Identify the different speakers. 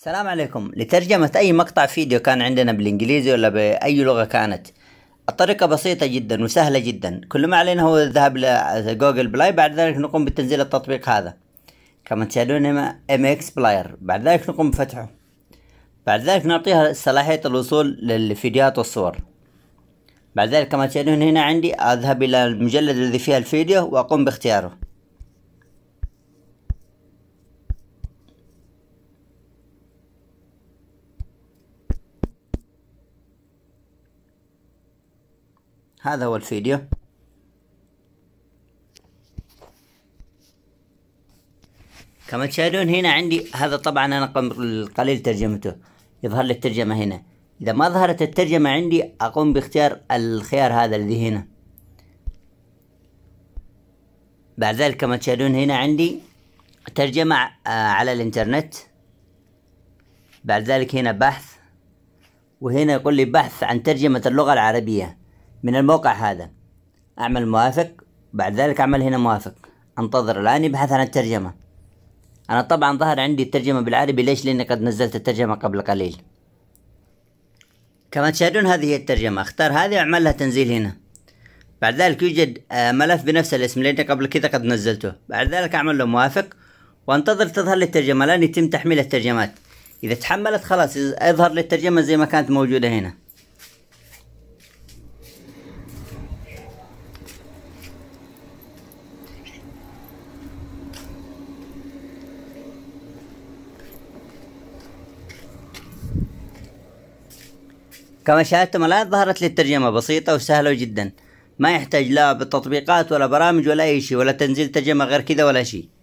Speaker 1: السلام عليكم لترجمة أي مقطع فيديو كان عندنا بالإنجليزي ولا بأي لغة كانت الطريقة بسيطة جدا وسهلة جدا كل ما علينا هو الذهاب لجوجل بلاي بعد ذلك نقوم بتنزيل التطبيق هذا كما تشاهدون ام اكس بلاير بعد ذلك نقوم بفتحه بعد ذلك نعطيها صلاحية الوصول للفيديوهات والصور بعد ذلك كما تشاهدون هنا عندي أذهب إلى المجلد الذي فيها الفيديو وأقوم باختياره هذا هو الفيديو كما تشاهدون هنا عندي هذا طبعا انا قليل ترجمته يظهر لي الترجمة هنا اذا ما ظهرت الترجمة عندي اقوم باختيار الخيار هذا الذي هنا بعد ذلك كما تشاهدون هنا عندي ترجمة آه، على الانترنت بعد ذلك هنا بحث وهنا يقول لي بحث عن ترجمة اللغة العربية من الموقع هذا أعمل موافق بعد ذلك أعمل هنا موافق أنتظر الآن يبحث عن الترجمة أنا طبعا ظهر عندي الترجمة بالعربي ليش لأني قد نزلت الترجمة قبل قليل كما تشاهدون هذه هي الترجمة اختار هذه واعمل لها تنزيل هنا بعد ذلك يوجد آه، ملف بنفس الاسم لأني قبل كذا قد نزلته بعد ذلك أعمل له موافق وانتظر تظهر لي الترجمة الآن يتم تحميل الترجمات إذا تحملت خلاص يظهر لي الترجمة زي ما كانت موجودة هنا كما شاهدتم الآن ظهرت لي الترجمة بسيطة وسهلة جدا ما يحتاج لا بالتطبيقات ولا برامج ولا أي شيء ولا تنزيل ترجمة غير كذا ولا شيء